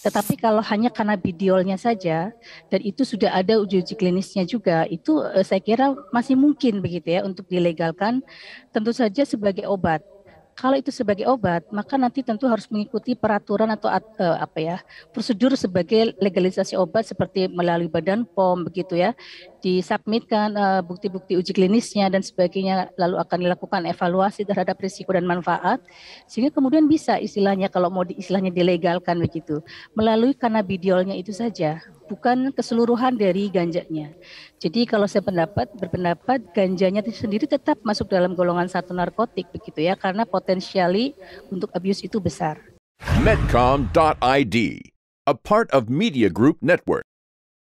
Tetapi kalau hanya karena bidiolnya saja dan itu sudah ada uji uji klinisnya juga, itu eh, saya kira masih mungkin begitu ya untuk dilegalkan. Tentu saja sebagai obat kalau itu sebagai obat, maka nanti tentu harus mengikuti peraturan atau uh, apa ya prosedur sebagai legalisasi obat seperti melalui Badan POM begitu ya, disubmitkan bukti eh, bukti-bukti uji klinisnya dan sebagainya, lalu akan dilakukan evaluasi terhadap risiko dan manfaat, sehingga kemudian bisa istilahnya kalau mau di, istilahnya dilegalkan begitu melalui kanabidiolnya itu saja bukan keseluruhan dari ganjanya. Jadi kalau saya pendapat berpendapat ganjanya itu sendiri tetap masuk dalam golongan satu narkotik begitu ya karena potensiali untuk abuse itu besar. Medcom.id, a part of Media Group Network.